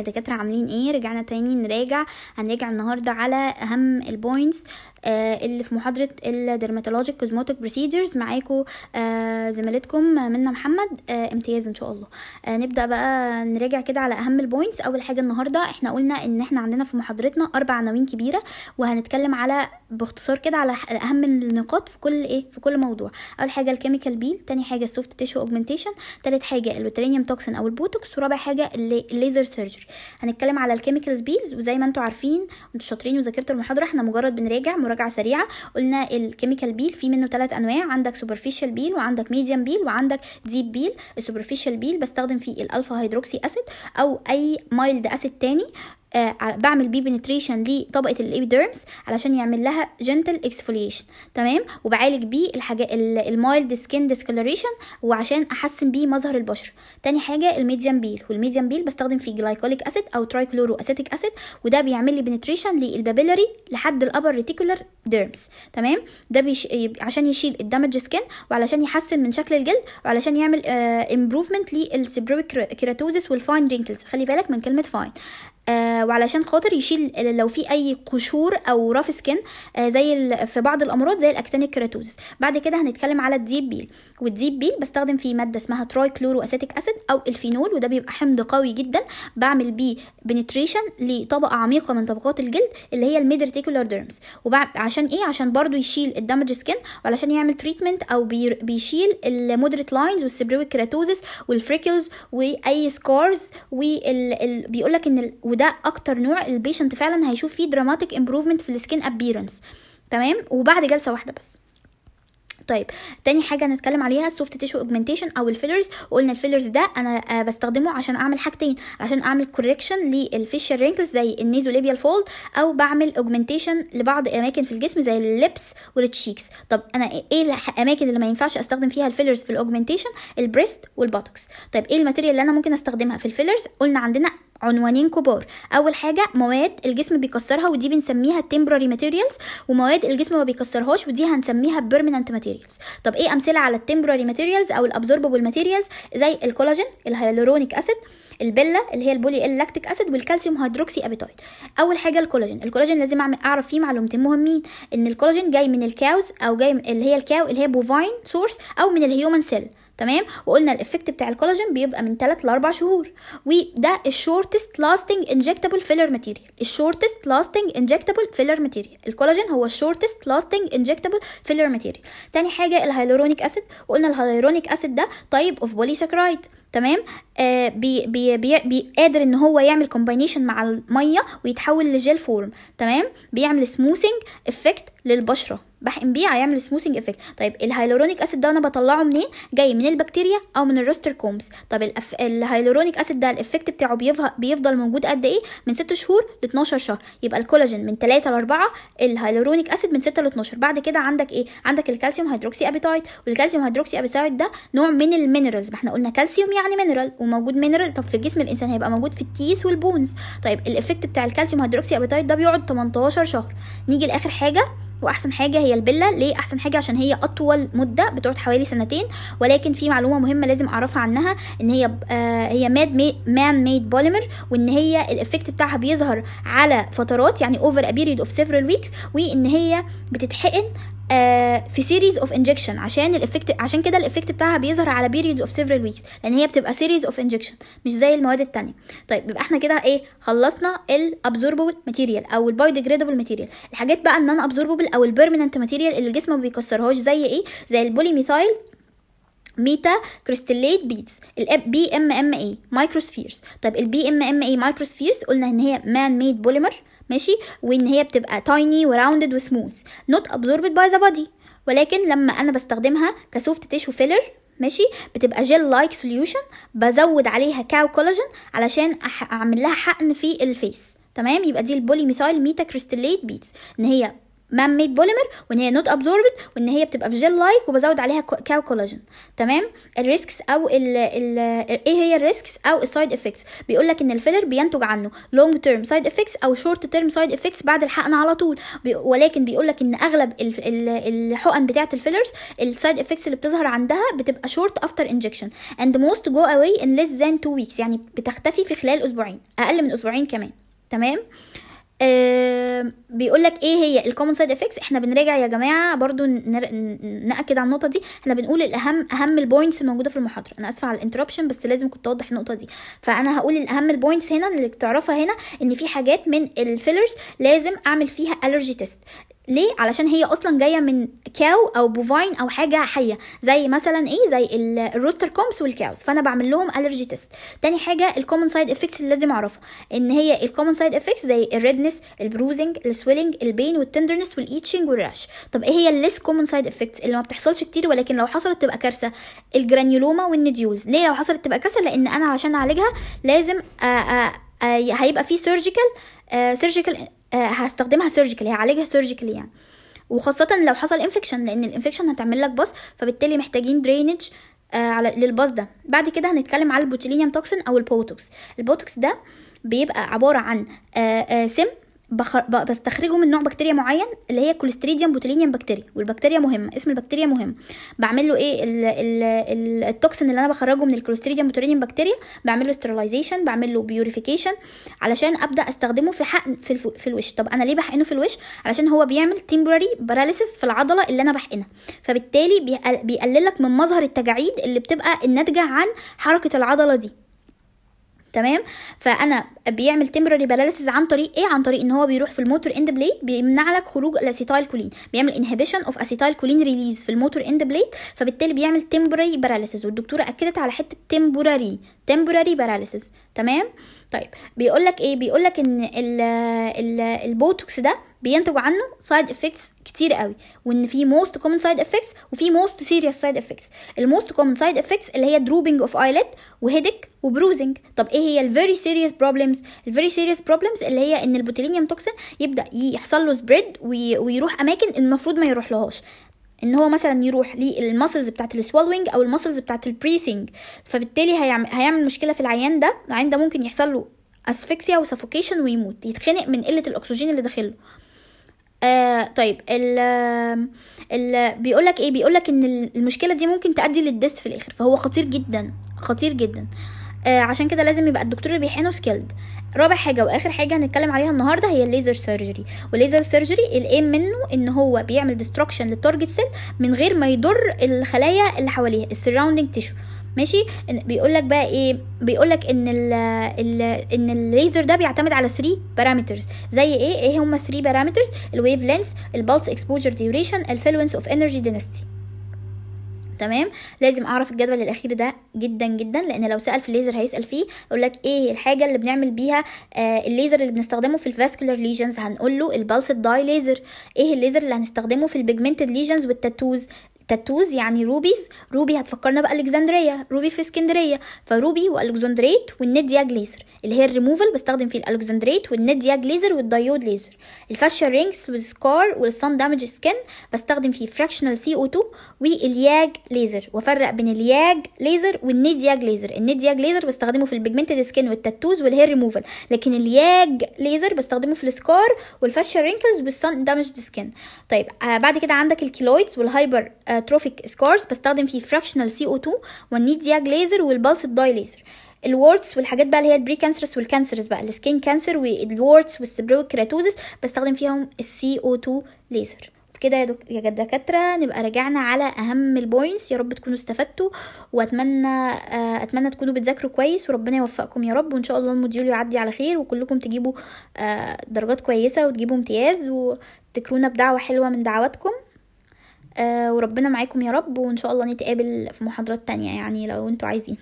يا دكاترة عاملين ايه رجعنا تاني نراجع هنراجع النهاردة على اهم البوينتس آه اللي في محاضرة الدرماتولوجيك كوزموتيك بروسيجرز معاكم آه زميلتكم منا محمد آه امتياز ان شاء الله آه نبدأ بقى نراجع كده على اهم البوينتس اول حاجة النهاردة احنا قلنا ان احنا عندنا في محاضرتنا اربع عناوين كبيرة وهنتكلم على باختصار كده على اهم النقاط في كل ايه في كل موضوع اول حاجة الكيميكال بيل تاني حاجة السوفت تيشو اوجمنتيشن تالت حاجة الوترينيوم توكسين او البوتوكس ورابع حاجة الليزر سيرجري كتير هنتكلم على الكيميكالز بيز وزي ما انتوا عارفين انتوا شاطرين وذاكرتوا المحاضره احنا مجرد بنراجع مراجعه سريعه قلنا الكيميكال بيل في منه ثلاث انواع عندك سوبرفيشال بيل وعندك ميديم بيل وعندك ديب بيل السوبرفيشال بيل بستخدم فيه الالفا هيدروكسي اسيد او اي مايلد اسيد تاني آه، بعمل بيه بنتريشن لطبقه الإبيدرمس علشان يعمل لها جنتل اكسفوليشن تمام وبعالج بيه الحاجه المايلد سكين ديسكولوريشن وعشان احسن بيه مظهر البشره تاني حاجه الميديان بيل والميديان بيل بستخدم فيه جلايكوليك اسيد او ترايكلورو اسيتيك اسيد وده بيعمل لي بنتريشن للبابيلاري لحد الابر ريتيكولار ديرمس تمام ده بيش... عشان يشيل الدمج سكين وعلشان يحسن من شكل الجلد وعلشان يعمل امبروفمنت للسيبرويك كيراتوزيس والفاين رينكلز خلي بالك من كلمه فاين آه، وعلشان خاطر يشيل لو في اي قشور او راف سكن آه، زي في بعض الامراض زي الاكتينيك كيراتوزس بعد كده هنتكلم على الديب بيل والديب بيل بستخدم فيه ماده اسمها تراي كلورو اسيتيك اسيد او الفينول وده بيبقى حمض قوي جدا بعمل بيه بنتريشن لطبقه عميقه من طبقات الجلد اللي هي ريتيكولار ديرمز وعشان ايه عشان برضو يشيل الدامج سكن وعلشان يعمل تريتمنت او بيشيل المودريت لاينز والسبرويك كيراتوزس والفريكلز واي سكارز وبيقول لك ان وده اكتر نوع البيشنت فعلا هيشوف فيه دراماتيك امبروفمنت في السكين ابييرنس تمام وبعد جلسه واحده بس طيب تاني حاجة هنتكلم عليها السوفت تيشو اوجمنتيشن او الفيلرز وقلنا الفيلرز ده انا آه، بستخدمه عشان اعمل حاجتين عشان اعمل كوركشن للفيشر رينكلز زي النيزوليبيال فولد او بعمل اوجمنتيشن لبعض اماكن في الجسم زي اللبس والتشيكس طب انا ايه الاماكن اللي ما ينفعش استخدم فيها الفيلرز في الاوجمنتيشن البريست والبوتوكس طيب ايه الماتيريال اللي انا ممكن استخدمها في الفيلرز قلنا عندنا عنوانين كبار اول حاجه مواد الجسم بيكسرها ودي بنسميها temporary materials ومواد الجسم ما بيكسرهاش ودي هنسميها permanent materials طب ايه امثله على temporary materials او absorbable materials زي الكولاجين الهيالورونيك اسيد البيلا اللي هي البولي اللاكتيك اسيد والكالسيوم هيدروكسي ابيتايد اول حاجه الكولاجين الكولاجين لازم اعرف فيه معلومتين مهمين ان الكولاجين جاي من الكاوز او جاي اللي هي الكاو اللي هي بوفاين سورس او من الهيومن سيل تمام وقلنا الافكت بتاع الكولاجين بيبقى من 3 ل 4 شهور وده الشورتست لاستنج انجكتبل فيلر ماتيريال الشورتست لاستنج انجكتبل فيلر ماتيريال الكولاجين هو الشورتست لاستنج انجكتبل فيلر ماتيريال تاني حاجه الهيالورونيك اسيد وقلنا الهيالورونيك اسيد ده تايب اوف بوليساكرايد تمام آه بي بي بي بي قادر ان هو يعمل كومباينيشن مع الميه ويتحول لجيل فورم تمام بيعمل سموثنج افكت للبشره بحقن بيه هيعمل سموثنج افكت طيب الهايلورونيك اسيد ده انا بطلعه منين جاي من البكتيريا او من الروستر كومز طب الأف... الهايلورونيك اسيد ده الافكت بتاعه بيفه... بيفضل موجود قد ايه من 6 شهور ل 12 شهر يبقى الكولاجين من 3 ل 4 الهايلورونيك اسيد من 6 ل 12 بعد كده عندك ايه عندك الكالسيوم هيدروكسي ابيتايت والكالسيوم هيدروكسي ابيتايت ده نوع من المينرالز ما احنا قلنا كالسيوم يعني مينرال وموجود مينرال طب في جسم الانسان هيبقى موجود في التيث والبونز طيب الافكت بتاع الكالسيوم هيدروكسي ابيتايت ده بيقعد 18 شهر نيجي لاخر حاجه واحسن حاجه هي البله ليه احسن حاجه عشان هي اطول مده بتقعد حوالي سنتين ولكن في معلومه مهمه لازم اعرفها عنها ان هي آه هي ماد مان ميد بوليمر وان هي الايفكت بتاعها بيظهر على فترات يعني اوفر ا بيريد اوف سيفرال ويكس وان هي بتتحقن آه، في سيريز اوف انجكشن عشان الافكت عشان كده الافكت بتاعها بيظهر على بيريدز اوف سيفرال ويكس لان هي بتبقى سيريز اوف انجكشن مش زي المواد التانية طيب يبقى احنا كده ايه خلصنا الابزوربل ماتيريال او البايوديجريدبل ماتيريال الحاجات بقى النون ابزوربل او البيرمننت ماتيريال اللي الجسم ما بيكسرهاش زي ايه زي البوليميثايل ميتا كريستاليت بيتس البي ام ام اي مايكروسفيرز طيب البي ام ام اي مايكروسفيرز قلنا ان هي مان ميد بوليمر ماشي وان هي بتبقى تايني وراوندد وسموث نوت ابزوربد باي ذا بودي ولكن لما انا بستخدمها كسوفت تيشو فيلر ماشي بتبقى جيل لايك سوليوشن بزود عليها كاو كولاجين علشان اعمل لها حقن في الفيس تمام يبقى دي البولي ميثايل ميتا كريستاليت بيتس ان هي مان ميد بوليمر وان هي نوت ابزوربت وان هي بتبقى في جيل لايك وبزود عليها كاو كولاجين تمام الريسكس او ال ال ايه هي الريسكس او السايد افكتس بيقول لك ان الفيلر بينتج عنه لونج تيرم سايد افكتس او شورت تيرم سايد افكتس بعد الحقن على طول ولكن بيقول لك ان اغلب الحقن بتاعه الفيلرز السايد افكتس اللي بتظهر عندها بتبقى شورت افتر انجكشن اند موست جو اواي ان ليس ذان 2 ويكس يعني بتختفي في خلال اسبوعين اقل من اسبوعين كمان تمام آه بيقول لك ايه هي الكومن سايد افكتس احنا بنراجع يا جماعه برضو ناكد على النقطه دي احنا بنقول الاهم اهم البوينتس الموجوده في المحاضره انا اسفه على الانتربشن بس لازم كنت اوضح النقطه دي فانا هقول الاهم البوينتس هنا اللي تعرفها هنا ان في حاجات من الفيلرز لازم اعمل فيها الرجي تيست ليه علشان هي اصلا جايه من كاو او بوفاين او حاجه حيه زي مثلا ايه زي الروستر كومس والكاوز فانا بعمل لهم الرجي تيست تاني حاجه الكومن سايد افكتس اللي لازم اعرفها ان هي الكومن سايد افكتس زي الريدنس البروزنج السويلنج البين والتندرنس والايتشنج والراش طب ايه هي الليس كومن سايد افكتس اللي ما بتحصلش كتير ولكن لو حصلت تبقى كارثه الجرانيولوما والنديولز ليه لو حصلت تبقى كارثه لان انا علشان اعالجها لازم آآ آه، آآ آه، آه، هيبقى في سيرجيكال سيرجيكال آه، هستخدمها سيرجيكالي هعالجها سيرجيكالي يعني وخاصة لو حصل انفكشن لان الانفكشن هتعمل لك باص فبالتالي محتاجين درينج آه، على للباص ده بعد كده هنتكلم على البوتولينيوم توكسين او البوتوكس البوتوكس ده بيبقى عبارة عن آه، سم بخ... بستخرجه من نوع بكتيريا معين اللي هي كوليستريديوم بوتولينيوم بكتيريا والبكتيريا مهمه اسم البكتيريا مهم بعمل له ايه ال... ال... الـ التوكسين اللي انا بخرجه من الكوليستريديوم بوتولينيوم بكتيريا بعمل له ستيرلايزيشن بعمل له بيوريفيكيشن علشان ابدا استخدمه في حقن في, في الوش طب انا ليه بحقنه في الوش علشان هو بيعمل تيمبراري باراليسيس في العضله اللي انا بحقنها فبالتالي بيقللك من مظهر التجاعيد اللي بتبقى الناتجه عن حركه العضله دي تمام فانا بيعمل تمبرري بالاليسز عن طريق ايه عن طريق ان هو بيروح في الموتور اند بليد بيمنع لك خروج الاسيتايل كولين بيعمل انهبيشن اوف اسيتايل كولين ريليز في الموتور اند بليد فبالتالي بيعمل تمبرري بالاليسز والدكتوره اكدت على حته تمبرري تمبرري بالاليسز تمام طيب بيقول لك ايه بيقول لك ان الـ الـ البوتوكس ده بينتجوا عنه سايد افكتس كتير قوي وان في موست كومن سايد افكتس وفي موست سيريس سايد افكتس الموست كومن سايد افكتس اللي هي دروبنج اوف ايلت وهيدك وبروزنج طب ايه هي الفيري سيريس بروبلمز الفيري سيريس بروبلمز اللي هي ان البوتيلينيوم توكسين يبدا يحصل له سبريد ويروح اماكن المفروض ما لهاش ان هو مثلا يروح للمسلز بتاعت السوالوينج او المسلز بتاعت البريثنج فبالتالي هيعمل, هيعمل مشكله في العيان ده العيان ده ممكن يحصل له اسفكسيا وسفوكيشن ويموت يتخنق من قله الاكسجين اللي داخله آه طيب ال ال بيقولك ايه بيقولك ان المشكله دي ممكن تؤدي للديث في الاخر فهو خطير جدا خطير جدا آه عشان كده لازم يبقى الدكتور اللي بيحقنه سكيلد رابع حاجه واخر حاجه هنتكلم عليها النهارده هي الليزر سيرجري والليزر سيرجري الايم منه ان هو بيعمل ديستركشن للتارجت سيل من غير ما يضر الخلايا اللي حواليها السراوندنج تيشو ماشي بيقول لك بقى ايه بيقول لك ان الـ الـ ان الليزر ده بيعتمد على 3 بارامترز زي ايه ايه هم 3 بارامترز الويف لينث البلس اكسبوجر ديوريشن الفلوينس اوف انرجي دينستي تمام لازم اعرف الجدول الاخير ده جدا جدا لان لو سال في الليزر هيسال فيه يقول لك ايه الحاجه اللي بنعمل بيها آه الليزر اللي بنستخدمه في الفاسكولار ليجنز هنقول له البلس داي ليزر ايه الليزر اللي هنستخدمه في البيجمنتد ليجنز والتاتوز تاتوز يعني روبيز روبي هتفكرنا بالكسندريه روبي في اسكندريه فروبي والكسندريت والندياج ليزر اللي هي الريموفل بستخدم فيه الالكسندريت والندياج ليزر والدايود ليزر الفاشيال رينكس والسكار والسان دامج سكين بستخدم فيه فراكشنال سي او 2 والياج ليزر وافرق بين الياج ليزر والندياج ليزر الندياج ليزر بستخدمه في البيجمنتد سكين والتاتوز والهير ريموفل لكن الياج ليزر بستخدمه في السكار والفاشيال رينكلز والسان دامج سكين طيب آه بعد كده عندك الكيلويدز والهايبر آه تروفيك سكارز بستخدم فيه فراكشنال سي او 2 والنيت دياج ليزر والبلس الداي ليزر الورتس والحاجات بقى اللي هي البري كانسرس والكانسرس بقى السكين كانسر والورتس والسبرو والكراتوزس بستخدم فيهم السي او 2 ليزر بكده يا, دك... يا دكاتره نبقى رجعنا على اهم البوينتس يا رب تكونوا استفدتوا واتمنى آه، اتمنى تكونوا بتذاكروا كويس وربنا يوفقكم يا رب وان شاء الله الموديول يعدي على خير وكلكم تجيبوا آه، درجات كويسه وتجيبوا امتياز وتكرونا بدعوه حلوه من دعواتكم آه، وربنا معاكم يا رب وان شاء الله نتقابل في محاضرات تانية يعني لو انتوا عايزين